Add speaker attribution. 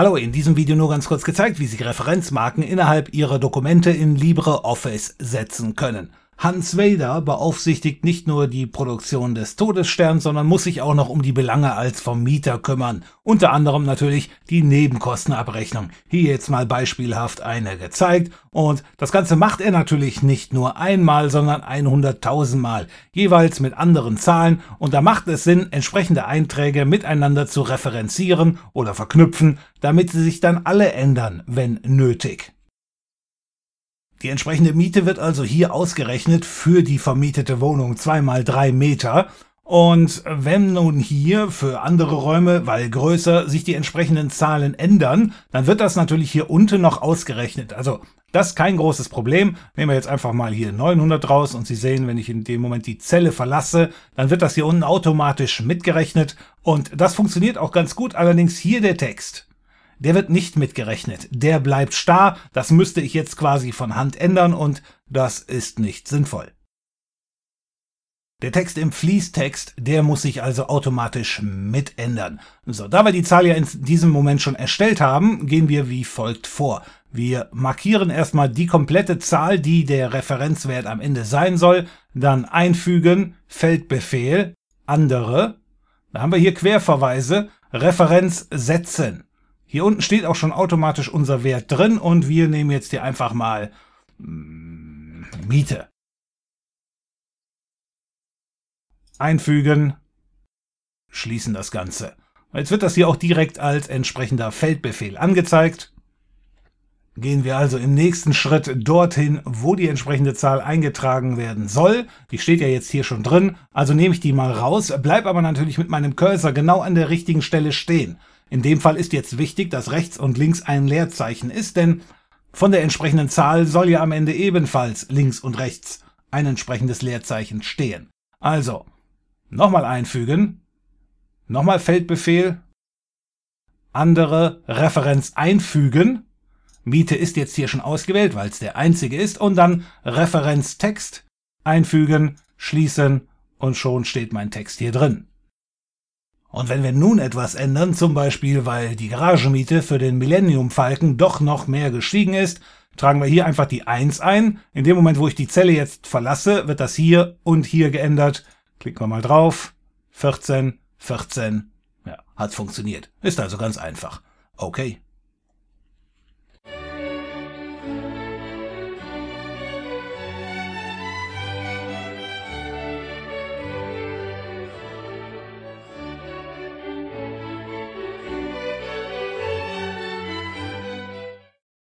Speaker 1: Hallo, in diesem Video nur ganz kurz gezeigt, wie Sie Referenzmarken innerhalb Ihrer Dokumente in LibreOffice setzen können. Hans Vader beaufsichtigt nicht nur die Produktion des Todessterns, sondern muss sich auch noch um die Belange als Vermieter kümmern. Unter anderem natürlich die Nebenkostenabrechnung. Hier jetzt mal beispielhaft eine gezeigt. Und das Ganze macht er natürlich nicht nur einmal, sondern 100.000 Mal. Jeweils mit anderen Zahlen. Und da macht es Sinn, entsprechende Einträge miteinander zu referenzieren oder verknüpfen, damit sie sich dann alle ändern, wenn nötig. Die entsprechende Miete wird also hier ausgerechnet für die vermietete Wohnung mal drei Meter. Und wenn nun hier für andere Räume, weil größer, sich die entsprechenden Zahlen ändern, dann wird das natürlich hier unten noch ausgerechnet. Also das ist kein großes Problem. Nehmen wir jetzt einfach mal hier 900 raus und Sie sehen, wenn ich in dem Moment die Zelle verlasse, dann wird das hier unten automatisch mitgerechnet. Und das funktioniert auch ganz gut, allerdings hier der Text der wird nicht mitgerechnet. Der bleibt starr, das müsste ich jetzt quasi von Hand ändern und das ist nicht sinnvoll. Der Text im Fließtext, der muss sich also automatisch mitändern. So, da wir die Zahl ja in diesem Moment schon erstellt haben, gehen wir wie folgt vor. Wir markieren erstmal die komplette Zahl, die der Referenzwert am Ende sein soll, dann einfügen, Feldbefehl, andere. Da haben wir hier Querverweise, Referenz setzen. Hier unten steht auch schon automatisch unser Wert drin und wir nehmen jetzt hier einfach mal mm, Miete. Einfügen, schließen das Ganze. Jetzt wird das hier auch direkt als entsprechender Feldbefehl angezeigt. Gehen wir also im nächsten Schritt dorthin, wo die entsprechende Zahl eingetragen werden soll. Die steht ja jetzt hier schon drin, also nehme ich die mal raus, bleibe aber natürlich mit meinem Cursor genau an der richtigen Stelle stehen. In dem Fall ist jetzt wichtig, dass rechts und links ein Leerzeichen ist, denn von der entsprechenden Zahl soll ja am Ende ebenfalls links und rechts ein entsprechendes Leerzeichen stehen. Also, nochmal einfügen, nochmal Feldbefehl, andere Referenz einfügen, Miete ist jetzt hier schon ausgewählt, weil es der einzige ist, und dann Referenztext einfügen, schließen und schon steht mein Text hier drin. Und wenn wir nun etwas ändern, zum Beispiel weil die Garagemiete für den Millennium Falken doch noch mehr gestiegen ist, tragen wir hier einfach die 1 ein. In dem Moment, wo ich die Zelle jetzt verlasse, wird das hier und hier geändert. Klicken wir mal drauf. 14, 14. Ja, hat funktioniert. Ist also ganz einfach. Okay.